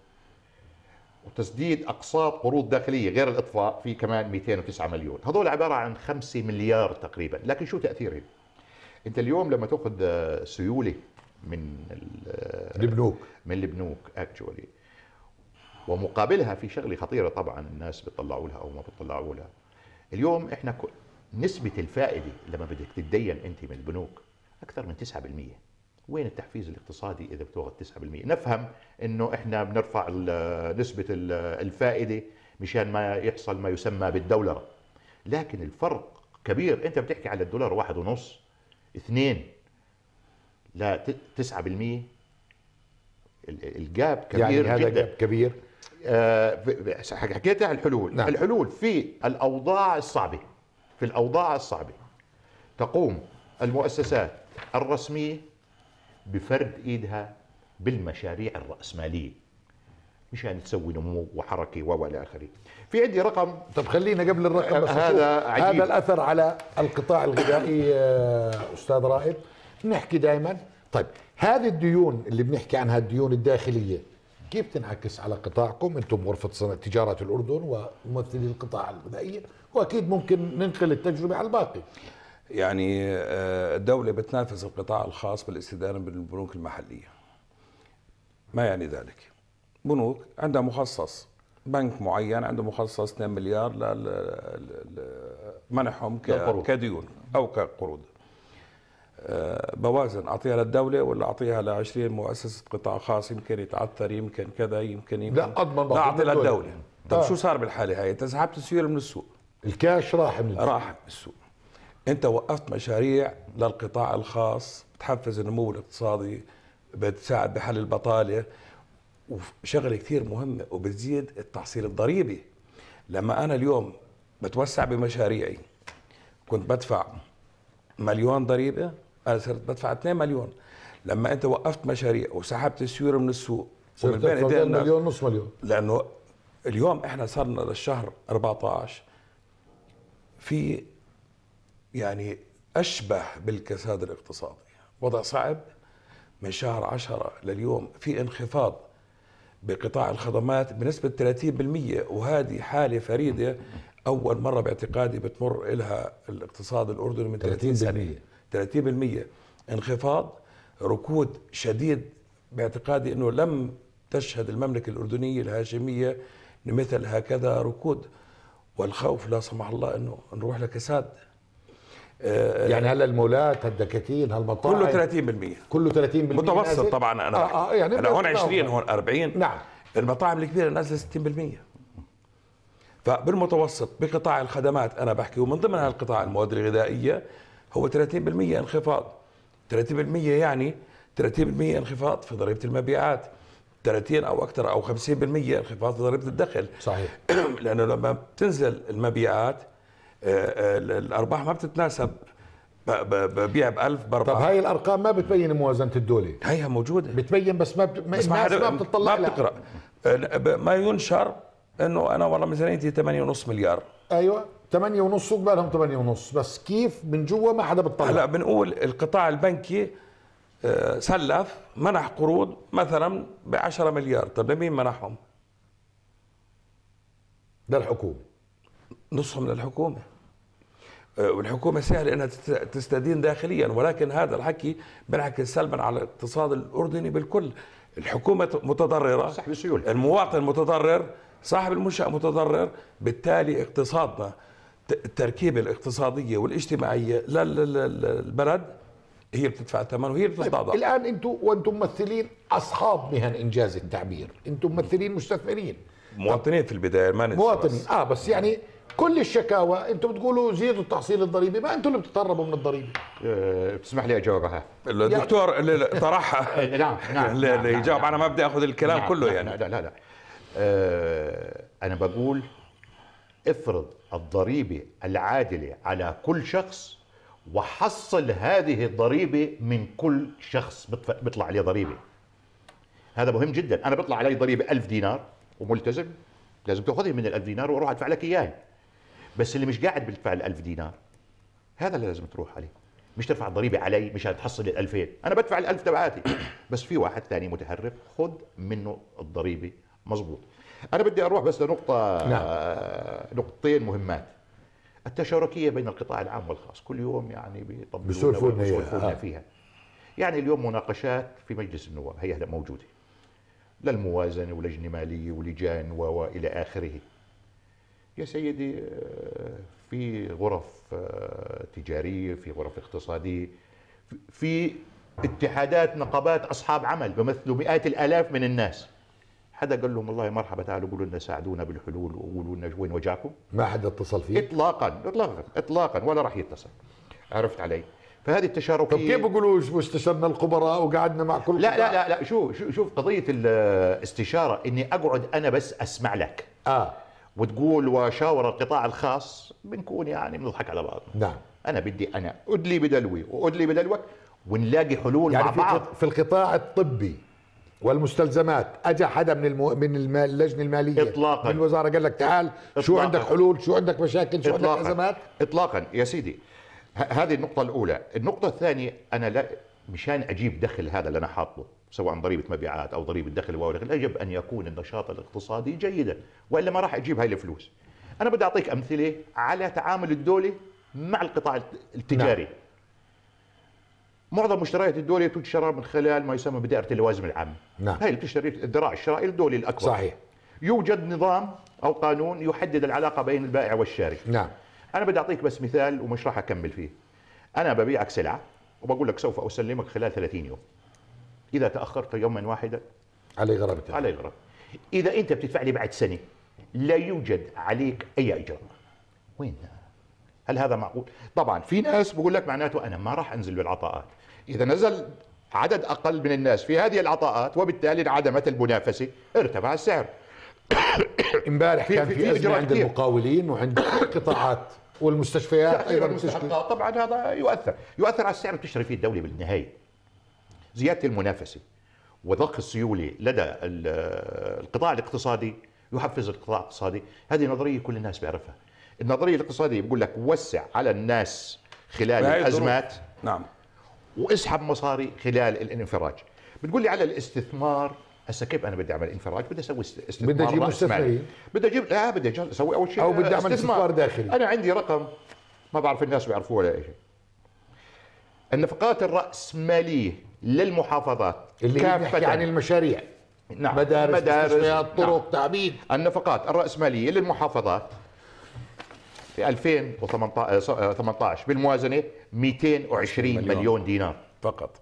وتسديد أقساط قروض داخلية غير الإطفاء في كمان 209 مليون هذول عبارة عن 5 مليار تقريبا لكن شو تأثيرهم أنت اليوم لما تأخذ سيولة من البنوك من البنوك اكشولي ومقابلها في شغله خطيره طبعا الناس بتطلعوا لها او ما بتطلعوا لها اليوم احنا نسبه الفائده لما بدك تتدين انت من البنوك اكثر من 9% وين التحفيز الاقتصادي اذا بتوصل 9% نفهم انه احنا بنرفع نسبه الفائده مشان ما يحصل ما يسمى بالدولره. لكن الفرق كبير انت بتحكي على الدولار واحد ونص اثنين لا 9% الجاب كبير يعني هذا جدا. جاب كبير آه حكيت عن الحلول نعم. الحلول في الاوضاع الصعبه في الاوضاع الصعبه تقوم المؤسسات الرسميه بفرد ايدها بالمشاريع الراسماليه مشان يعني تسوي نمو وحركه والى اخره. في عندي رقم طب خلينا قبل الرقم بس هذا عجيب. هذا الاثر على القطاع الغذائي آه، استاذ رائد بنحكي دائما طيب هذه الديون اللي بنحكي عنها الديون الداخليه كيف تنعكس على قطاعكم انتم غرفه تجاره الاردن وممثلي القطاع الغذائي واكيد ممكن ننقل التجربه على الباقي يعني آه، الدولة بتنافس القطاع الخاص بالاستدانة بالبنوك المحلية ما يعني ذلك بنوك عندها مخصص بنك معين عنده مخصص 2 مليار لمنحهم كديون او كقروض آه، بوازن اعطيها للدوله ولا اعطيها ل 20 مؤسسه قطاع خاص يمكن يتعثر يمكن كذا يمكن يمكن لا اضمن لا اعطي للدوله طيب شو آه. صار بالحاله هاي؟ انت سحبت السيوله من السوق الكاش راح من السوق راح من السوق انت وقفت مشاريع للقطاع الخاص بتحفز النمو الاقتصادي بتساعد بحل البطاله وشغله كثير مهمه وبتزيد التحصيل الضريبي لما انا اليوم بتوسع بمشاريعي كنت بدفع مليون ضريبه انا صرت بدفع 2 مليون لما انت وقفت مشاريع وسحبت السيوله من السوق صرت بين مليون نص مليون لانه اليوم احنا صرنا للشهر 14 في يعني أشبه بالكساد الاقتصادي وضع صعب من شهر عشرة لليوم في انخفاض بقطاع الخدمات بنسبة 30% وهذه حالة فريدة أول مرة باعتقادي بتمر إلها الاقتصاد الأردني من 30 سنة 30% انخفاض ركود شديد باعتقادي أنه لم تشهد المملكة الأردنية الهاشمية مثل هكذا ركود والخوف لا سمح الله أنه نروح لكساد آه، يعني هلا المولات هالدكاكين هالمطاعم كله 30% كله 30% متوسط نازل. طبعا انا آه آه يعني انا هون 20 هون 40 نعم المطاعم الكبيره نازله 60% فبالمتوسط بقطاع الخدمات انا بحكي ومن ضمن هالقطاع المواد الغذائيه هو 30% انخفاض 30% يعني 30% انخفاض في ضريبه المبيعات 30 او اكثر او 50% انخفاض في ضريبه الدخل صحيح لانه لما بتنزل المبيعات الارباح ما بتتناسب ببيع ب 1000 ب طب هاي الارقام ما بتبين موازنه الدوله هي موجوده بتبين بس ما بت... بس ما, ما بتطلع ما بتقرا لها. ما ينشر انه انا والله ميزانيتي 8.5 مليار ايوه 8 ونص سوق لهم 8 ونص بس كيف من جوا ما حدا بتطلع هلا بنقول القطاع البنكي آه، سلف منح قروض مثلا ب 10 مليار طب لمين منحهم للحكومه نصهم للحكومه آه، والحكومه سهل انها تستدين داخليا ولكن هذا الحكي بنعكس سلبا على الاقتصاد الاردني بالكل الحكومه متضرره صاحب السيوله المواطن متضرر صاحب المنشاه متضرر بالتالي اقتصادنا التركيبه الاقتصاديه والاجتماعيه للبلد هي بتدفع الثمن وهي بتتضاضع طيب الان انتم وانتم ممثلين اصحاب مهن انجاز التعبير انتم ممثلين مستثمرين مواطنين في البدايه ما مواطنين اه بس يعني كل الشكاوى انتم بتقولوا زيدوا التحصيل الضريبي ما انتم اللي بتتهربوا من الضريبه إيه، أه بتسمح لي اجاوبها يعني- الدكتور اللي طرحها إيه، نعم نعم اللي نعم، نعم، يجاوب نعم. انا ما بدي اخذ الكلام كله يعني لا لا لا أه انا بقول افرض الضريبه العادله على كل شخص وحصل هذه الضريبه من كل شخص بيطلع عليه ضريبه هذا مهم جدا انا بيطلع علي ضريبه 1000 دينار وملتزم لازم تاخذها من ال 1000 دينار واروح ادفع لك اياها بس اللي مش قاعد ال 1000 دينار هذا اللي لازم تروح عليه مش ترفع الضريبه علي مشان تحصل ال 2000 انا بدفع ال 1000 تبعاتي بس في واحد ثاني متهرب خذ منه الضريبه مزبوط انا بدي اروح بس لنقطه نعم. آه، نقطتين مهمات التشاركيه بين القطاع العام والخاص كل يوم يعني بيطبلونا فيها آه. يعني اليوم مناقشات في مجلس النواب هي هلا موجوده للموازنه ولجنه ماليه ولجان والى اخره يا سيدي آه، في غرف آه، تجاريه في غرف اقتصاديه في اتحادات نقابات اصحاب عمل بمثلوا مئات الالاف من الناس حدا قال لهم والله مرحبا تعالوا قولوا لنا ساعدونا بالحلول وقولوا لنا وين وجعكم ما حدا اتصل فيه اطلاقا اطلاقا اطلاقا ولا راح يتصل عرفت علي فهذه التشاركيه طيب كيف بيقولوا استشرنا الخبراء وقعدنا مع كل لا لا لا لا شوف شوف قضيه الاستشاره آه، اني اقعد انا بس اسمع لك اه وتقول وشاور القطاع الخاص بنكون يعني بنضحك على بعض نعم انا بدي انا ادلي بدلوي وادلي بدلوك ونلاقي حلول يعني مع في بعض في القطاع الطبي والمستلزمات اجى حدا من المو... من اللجنه الماليه اطلاقا من الوزاره قال لك تعال إطلاقاً. شو عندك حلول شو عندك مشاكل شو إطلاقاً. عندك ازمات اطلاقا يا سيدي هذه النقطه الاولى النقطه الثانيه انا لا مشان اجيب دخل هذا اللي انا حاطه سواء ضريبه مبيعات او ضريبه دخل او يجب ان يكون النشاط الاقتصادي جيدا والا ما راح اجيب هاي الفلوس. انا بدي اعطيك امثله على تعامل الدوله مع القطاع التجاري. نعم. معظم مشتريات الدوله تشترى من خلال ما يسمى بدائره اللوازم العامه. نعم. هي اللي بتشتري الذراع الشرائي الدولي الاكبر. صحيح. يوجد نظام او قانون يحدد العلاقه بين البائع والشاري. نعم. انا بدي اعطيك بس مثال ومش راح اكمل فيه. انا ببيعك سلعه وبقول لك سوف اسلمك خلال 30 يوم. إذا تأخرت يوما واحدا علي غرامه يعني. علي غرامه إذا أنت بتدفع لي بعد سنة لا يوجد عليك أي إجراء وين هل هذا معقول؟ طبعا في ناس بقول لك معناته أنا ما راح أنزل بالعطاءات إذا نزل عدد أقل من الناس في هذه العطاءات وبالتالي انعدمت المنافسة ارتفع السعر امبارح كان في, في, في أزمة عند كتير. المقاولين وعند القطاعات والمستشفيات ايضا طبعا هذا يؤثر يؤثر على السعر بتشتري فيه الدوله بالنهايه زيادة المنافسة وضخ السيولة لدى القطاع الاقتصادي يحفز القطاع الاقتصادي هذه نظرية كل الناس بيعرفها النظرية الاقتصادية بقول لك وسع على الناس خلال الأزمات نعم واسحب مصاري خلال الانفراج بتقول لي على الاستثمار هسه كيف انا بدي اعمل انفراج بدي اسوي استثمار بدي اجيب مستثمرين بدي اجيب لا بدي اسوي اول شيء او بدي اعمل استثمار داخلي انا عندي رقم ما بعرف الناس بيعرفوه ولا شيء النفقات الراسماليه للمحافظات اللي كافة عن يعني المشاريع نعم مدارس, مدارس نعم، طرق نعم. تعبيد النفقات الرأسمالية للمحافظات في 2018 آه، آه، بالموازنة 220 مليون, مليون دينار فقط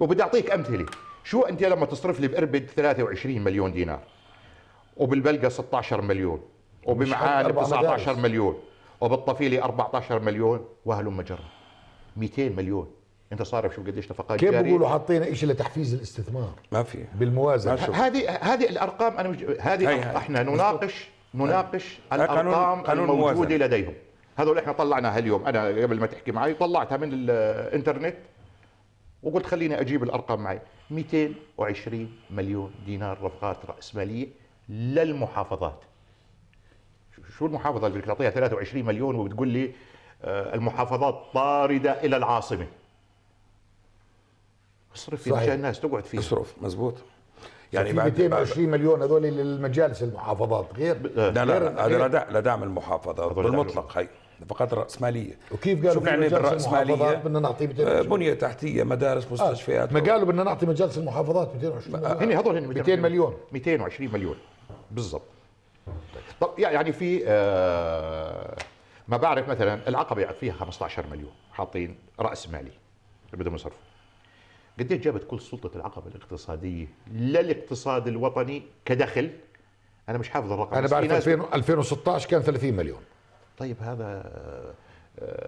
وبدي أعطيك أمثلة شو أنت لما تصرف لي بإربد 23 مليون دينار وبالبلقة 16 مليون وبمعانب 19 مليون وبالطفيلة 14 مليون وهلم جرة 200 مليون انت صارف شوف قديش نفقات كيف بيقولوا حاطين شيء لتحفيز الاستثمار ما في بالموازنه هذه هذه الارقام انا مش هذه احنا نناقش نناقش الارقام قانون الموجوده لديهم هذول احنا طلعناها اليوم انا قبل ما تحكي معي طلعتها من الانترنت وقلت خليني اجيب الارقام معي 220 مليون دينار رفقات راس ماليه للمحافظات شو المحافظه اللي بدك تعطيها 23 مليون وبتقول لي آه، المحافظات طارده الى العاصمه اصرف فيه عشان الناس تقعد فيه اصرف مزبوط يعني بعد 220 مليون هذول للمجالس المحافظات غير لا لا غير لا غير لا, دعم المحافظات بالمطلق هي فقط راسماليه وكيف قالوا شوف يعني بالراسماليه بدنا نعطي آه، بنيه تحتيه مدارس آه، مستشفيات آه. ما قالوا بدنا نعطي مجالس المحافظات 220 آه، هني هذول 200 مليون 220 مليون بالضبط طب يعني في آه ما بعرف مثلا العقبه فيها 15 مليون حاطين راس مالي بدهم يصرفوا قد إيه جابت كل سلطه العقبه الاقتصاديه للاقتصاد الوطني كدخل انا مش حافظ الرقم انا بعرف 2016 كان 30 مليون طيب هذا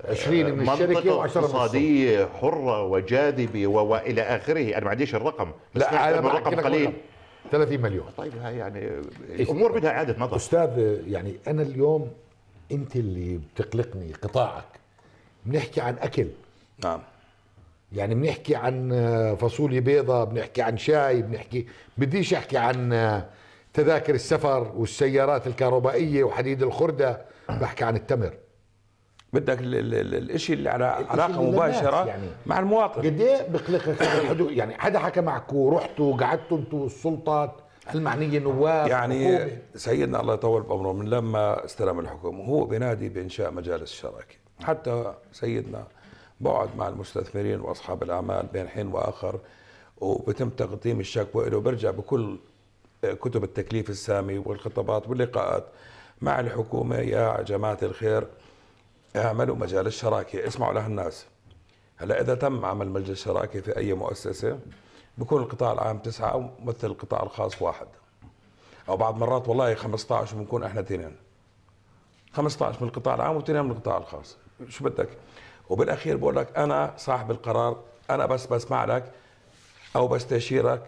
20 آه، من الشركه و10 اقتصاديه حره وجاذبه والى اخره انا ما عنديش الرقم بس لا انا الرقم قليل 30 مليون طيب هاي يعني إيه. الامور بدها اعاده نظر استاذ يعني انا اليوم انت اللي بتقلقني قطاعك بنحكي عن اكل نعم يعني بنحكي عن آه، فاصوليا بيضة بنحكي عن شاي بنحكي بديش احكي عن آه، تذاكر السفر والسيارات الكهربائية وحديد الخردة بحكي عن التمر بدك الشيء اللي على علاقه مباشره يعني مع المواطن قد ايه بقلقك الحدود يعني حدا حكى معك رحتوا قعدتوا انتوا السلطات المعنيه نواب يعني حكومة. سيدنا الله يطول بعمره من لما استلم الحكم هو بنادي بانشاء مجالس الشراكه حتى سيدنا بقعد مع المستثمرين واصحاب الاعمال بين حين واخر وبتم تقديم الشكوى له برجع بكل آه، كتب التكليف السامي والخطابات واللقاءات مع الحكومه يا جماعه الخير اعملوا مجال الشراكه اسمعوا لهالناس هلا اذا تم عمل مجلس شراكه في اي مؤسسه بكون القطاع العام تسعه ومثل القطاع الخاص واحد او بعض مرات والله 15 بنكون احنا اثنين 15 من القطاع العام واثنين من القطاع الخاص شو بدك وبالاخير بقول لك انا صاحب القرار انا بس بسمع لك او بستشيرك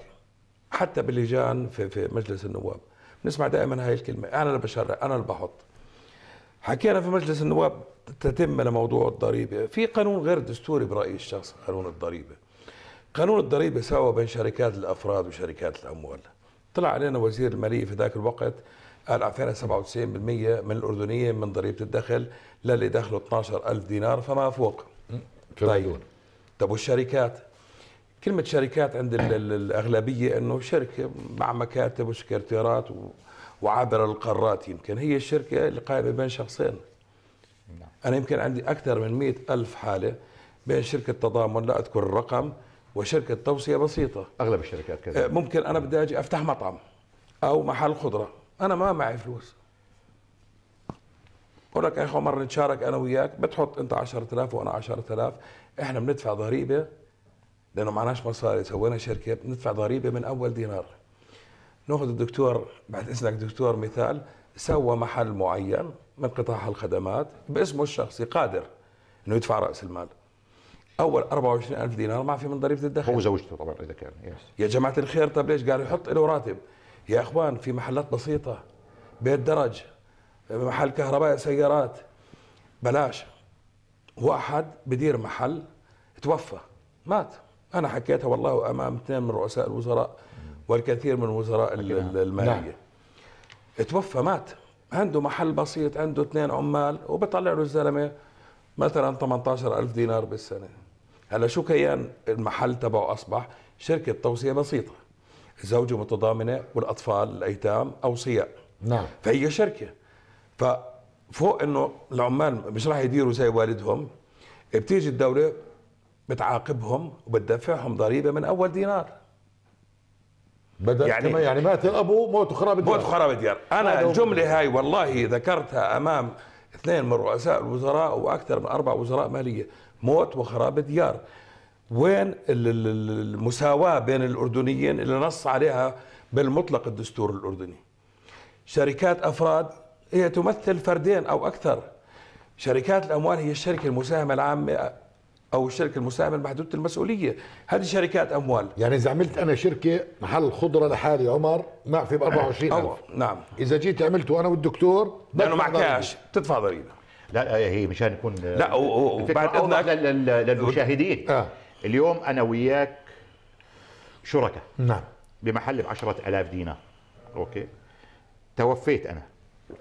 حتى باللجان في في مجلس النواب بنسمع دائما هاي الكلمه انا اللي بشرع انا اللي بحط حكينا في مجلس النواب تتم لموضوع الضريبه في قانون غير دستوري برايي الشخص قانون الضريبه قانون الضريبه سوا بين شركات الافراد وشركات الاموال طلع علينا وزير الماليه في ذاك الوقت قال أعطينا 97% من الأردنية من ضريبة الدخل للي دخله 12000 دينار فما فوق في طيب طب والشركات كلمة شركات عند الأغلبية أنه شركة مع مكاتب وسكرتيرات وعابرة وعابر القارات يمكن هي الشركة اللي قائمة بين شخصين نعم. أنا يمكن عندي أكثر من مئة ألف حالة بين شركة تضامن لا أذكر الرقم وشركة توصية بسيطة أغلب الشركات كذا آه، ممكن أنا بدي أجي أفتح مطعم أو محل خضرة انا ما معي فلوس بقول لك يا اخو مره نتشارك انا وياك بتحط انت 10000 وانا 10000 احنا بندفع ضريبه لانه معناش مصاري سوينا شركه بندفع ضريبه من اول دينار ناخذ الدكتور بعد اذنك دكتور مثال سوى محل معين من قطاع الخدمات باسمه الشخصي قادر انه يدفع راس المال اول 24000 دينار معفي من ضريبه الدخل هو زوجته طبعا اذا كان يس. يا جماعه الخير طب ليش قال يحط له راتب يا اخوان في محلات بسيطه بيت درج محل كهرباء سيارات بلاش واحد بدير محل توفى مات انا حكيتها والله امام اثنين من رؤساء الوزراء والكثير من وزراء الماليه نعم. توفى مات عنده محل بسيط عنده اثنين عمال وبطلع له الزلمه مثلا 18000 دينار بالسنه هلا شو كيان المحل تبعه اصبح شركه توصيه بسيطه زوجة متضامنة والأطفال الأيتام أوصياء نعم فهي شركة ففوق أنه العمال مش راح يديروا زي والدهم بتيجي الدولة بتعاقبهم وبتدفعهم ضريبة من أول دينار بدل يعني كما يعني مات الابو موت خراب الديار موت خراب الديار انا الجمله هاي والله ذكرتها امام اثنين من رؤساء الوزراء واكثر من اربع وزراء ماليه موت وخراب ديار وين المساواة بين الأردنيين اللي نص عليها بالمطلق الدستور الأردني شركات أفراد هي تمثل فردين أو أكثر شركات الأموال هي الشركة المساهمة العامة أو الشركة المساهمة المحدودة المسؤولية هذه شركات أموال يعني إذا عملت أنا شركة محل خضرة لحالي عمر ما في ب 24 ألف نعم إذا جيت عملته أنا والدكتور لأنه معك كاش تدفع ضريبة لا هي مشان نكون لا وبعد اذنك للمشاهدين آه. اليوم انا وياك شركاء نعم بمحل ب 10000 دينار اوكي توفيت انا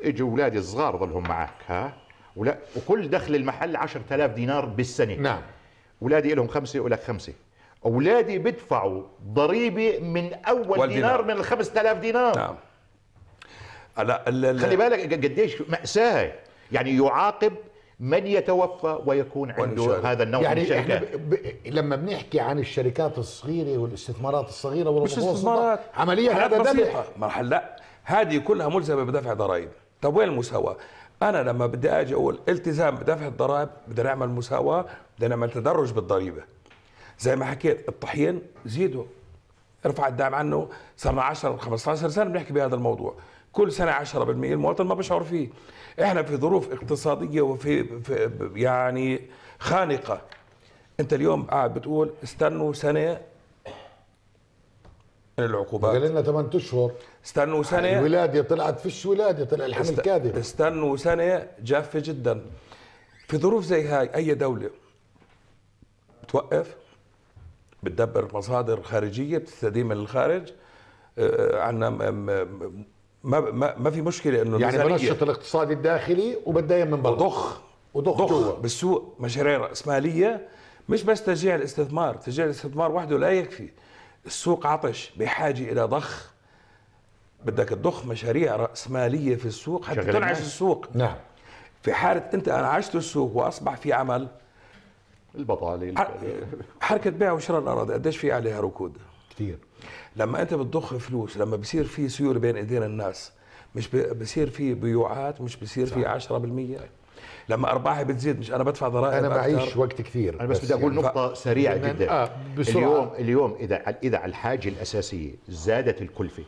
اجوا اولادي الصغار ظلهم معك ها ولا وكل دخل المحل 10000 دينار بالسنه نعم اولادي لهم خمسه ولك خمسه اولادي بدفعوا ضريبه من اول والدينار. دينار من ال 5000 دينار نعم لا لا لا خلي بالك قديش ماساه يعني يعاقب من يتوفى ويكون عنده هذا النوع يعني من الشركات احنا ب... لما بنحكي عن الشركات الصغيره والاستثمارات الصغيره والاستثمارات عمليا هذا بسيطه مرحلة لا هذه كلها ملزمه بدفع ضرائب طب وين المساواه انا لما بدي اجي اقول التزام بدفع الضرائب بدنا نعمل مساواه بدنا نعمل تدرج بالضريبه زي ما حكيت الطحين زيدوا ارفع الدعم عنه صرنا 10 15 سنه بنحكي بهذا الموضوع كل سنه 10% المواطن ما بيشعر فيه احنا في ظروف اقتصاديه وفي في يعني خانقه انت اليوم قاعد بتقول استنوا سنه من العقوبات قال لنا 8 اشهر استنوا سنه الولاده طلعت فيش ولاده طلع الحمل كاذب استنوا سنه جافه جدا في ظروف زي هاي اي دوله بتوقف بتدبر مصادر خارجيه بتستدين من الخارج آه، عندنا ما ما, ما في مشكله انه يعني بنشط الاقتصاد الداخلي وبتداين من برا وضخ وضخ ضخ بالسوق مشاريع راسماليه مش بس تشجيع الاستثمار، تشجيع الاستثمار وحده لا يكفي السوق عطش بحاجه الى ضخ بدك تضخ مشاريع راسماليه في السوق حتى تنعش السوق نعم في حاله انت انعشت السوق واصبح في عمل البطاله حركه بيع وشراء الاراضي قديش في عليها ركود؟ كثير لما انت بتضخ فلوس لما بصير في سيوله بين ايدين الناس مش بصير في بيوعات مش بصير في 10% طيب. لما ارباحي بتزيد مش انا بدفع ضرائب انا بعيش أكثر. وقت كثير انا بس, بس بدي اقول يعني نقطه ف... سريعه جدا آه بسرعة. اليوم اليوم اذا اذا على الحاجه الاساسيه زادت الكلفه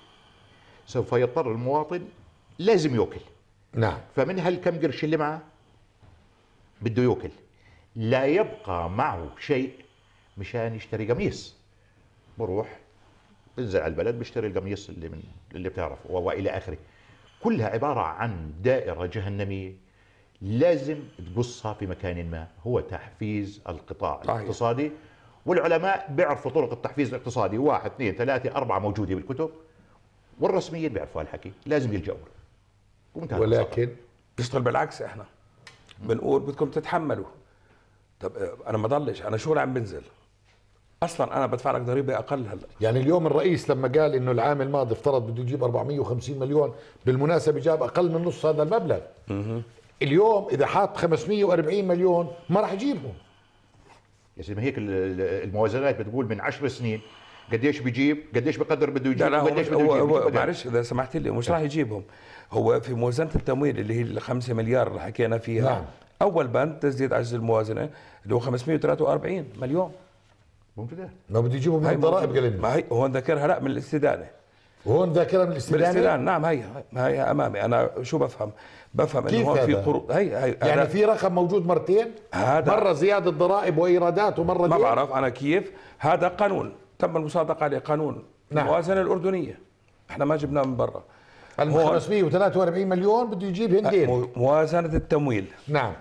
سوف يضطر المواطن لازم ياكل نعم فمن هالكم قرش اللي معه بده ياكل لا يبقى معه شيء مشان يشتري قميص بروح بنزل على البلد بيشتري القميص اللي من اللي بتعرفه والى اخره كلها عباره عن دائره جهنميه لازم تقصها في مكان ما هو تحفيز القطاع صحيح. الاقتصادي والعلماء بيعرفوا طرق التحفيز الاقتصادي واحد اثنين ثلاثة أربعة موجودة بالكتب والرسميين بيعرفوا هالحكي لازم يلجأوا ولكن بيشتغل بالعكس احنا بنقول بدكم تتحملوا طب انا ما ضلش انا شو عم بنزل اصلا انا بدفع لك ضريبه اقل هلا يعني اليوم الرئيس لما قال انه العام الماضي افترض بده يجيب 450 مليون بالمناسبه جاب اقل من نص هذا المبلغ اليوم اذا حاط 540 مليون ما راح يجيبهم يا سيدي هيك الموازنات بتقول من 10 سنين قديش بيجيب قديش بقدر بده يجيب لا قديش بده يجيب معلش اذا سمحت لي مش راح يجيبهم هو في موازنه التمويل اللي هي ال 5 مليار اللي حكينا فيها نعم. اول بند تسديد عجز الموازنه اللي هو 543 مليون ممتاز ما بده يجيبوا من الضرائب قال ما هي هون ذاكرها لا من الاستدانه هون ذاكرها من الاستدانه؟ من الاستدانه نعم هي هي امامي انا شو بفهم؟ بفهم انه هون في قروض هي هي يعني في رقم موجود مرتين؟ هذا مره زياده ضرائب وايرادات ومره ما بعرف انا كيف هذا قانون تم المصادقه عليه قانون نعم. الموازنه الاردنيه احنا ما جبناه من برا ال 543 مليون بده يجيب هندين موازنه التمويل نعم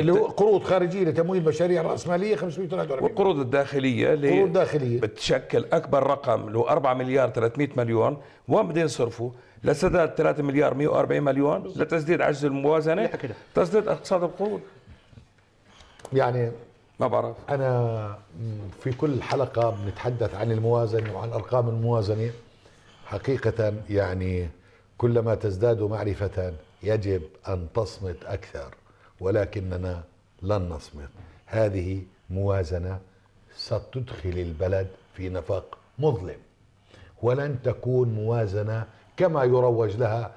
اللي هو قروض خارجيه لتمويل مشاريع راسماليه 543 والقروض الداخليه اللي قروض داخليه بتشكل اكبر رقم له 4 مليار 300 مليون وين بدنا يصرفوا؟ لسداد 3 مليار 140 مليون لتسديد عجز الموازنه تسديد اقتصاد القروض يعني ما بعرف انا في كل حلقه بنتحدث عن الموازنه وعن ارقام الموازنه حقيقه يعني كلما تزداد معرفه يجب ان تصمت اكثر ولكننا لن نصمت هذه موازنه ستدخل البلد في نفق مظلم ولن تكون موازنه كما يروج لها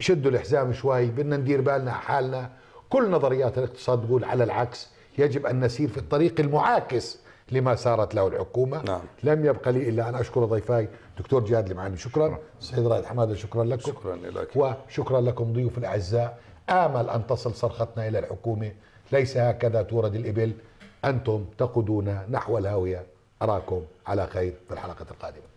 شدوا الحزام شوي بدنا ندير بالنا حالنا كل نظريات الاقتصاد تقول على العكس يجب ان نسير في الطريق المعاكس لما سارت له الحكومه نعم. لم يبقى لي الا ان اشكر ضيفاي دكتور جهاد المعاني شكرا سيد رائد حماده شكرا لكم شكرا لك وشكرا لكم ضيوف الاعزاء آمل أن تصل صرختنا إلى الحكومة ليس هكذا تورد الإبل أنتم تقودون نحو الهاوية أراكم على خير في الحلقة القادمة